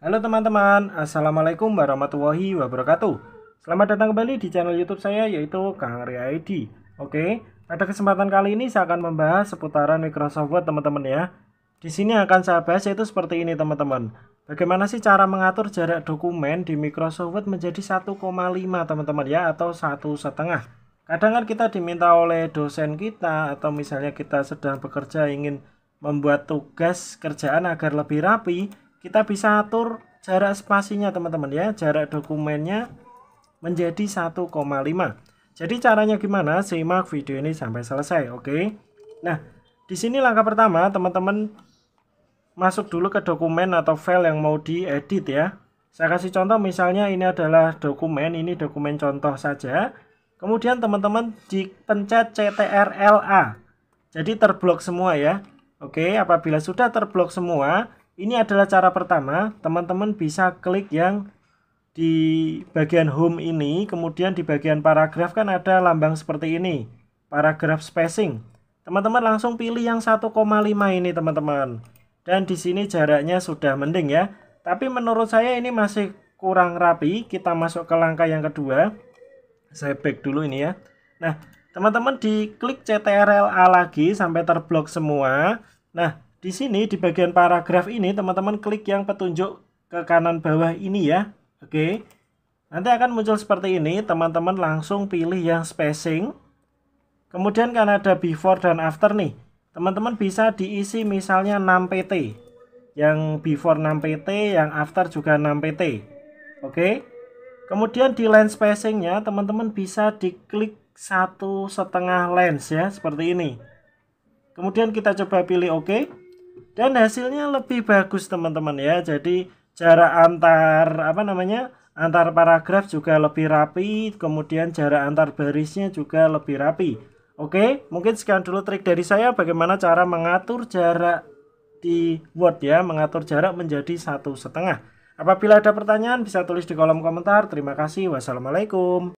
Halo teman-teman, Assalamualaikum warahmatullahi wabarakatuh Selamat datang kembali di channel youtube saya yaitu Kang Ria ID Oke, pada kesempatan kali ini saya akan membahas seputaran Microsoft Word teman-teman ya Di sini akan saya bahas yaitu seperti ini teman-teman Bagaimana sih cara mengatur jarak dokumen di Microsoft Word menjadi 1,5 teman-teman ya atau satu setengah Kadang kan kita diminta oleh dosen kita atau misalnya kita sedang bekerja ingin membuat tugas kerjaan agar lebih rapi kita bisa atur jarak spasinya teman-teman ya jarak dokumennya menjadi 1,5 jadi caranya gimana simak video ini sampai selesai oke nah di sini langkah pertama teman-teman masuk dulu ke dokumen atau file yang mau diedit ya saya kasih contoh misalnya ini adalah dokumen ini dokumen contoh saja kemudian teman-teman pencet A. jadi terblok semua ya oke apabila sudah terblok semua ini adalah cara pertama, teman-teman bisa klik yang di bagian home ini, kemudian di bagian paragraf kan ada lambang seperti ini, paragraf spacing. Teman-teman langsung pilih yang 1,5 ini teman-teman. Dan di sini jaraknya sudah mending ya. Tapi menurut saya ini masih kurang rapi, kita masuk ke langkah yang kedua. Saya back dulu ini ya. Nah, teman-teman diklik CTRL A lagi sampai terblok semua. Nah, di sini di bagian paragraf ini teman-teman klik yang petunjuk ke kanan bawah ini ya. Oke. Nanti akan muncul seperti ini, teman-teman langsung pilih yang spacing. Kemudian kan ada before dan after nih. Teman-teman bisa diisi misalnya 6 PT. Yang before 6 PT, yang after juga 6 PT. Oke. Kemudian di lens spacingnya teman-teman bisa diklik satu setengah lens ya seperti ini. Kemudian kita coba pilih oke. OK dan hasilnya lebih bagus teman-teman ya jadi jarak antar apa namanya antar paragraf juga lebih rapi kemudian jarak antar barisnya juga lebih rapi Oke, mungkin sekian dulu trik dari saya bagaimana cara mengatur jarak di Word ya, mengatur jarak menjadi satu setengah. Apabila ada pertanyaan bisa tulis di kolom komentar. Terima kasih. Wassalamualaikum.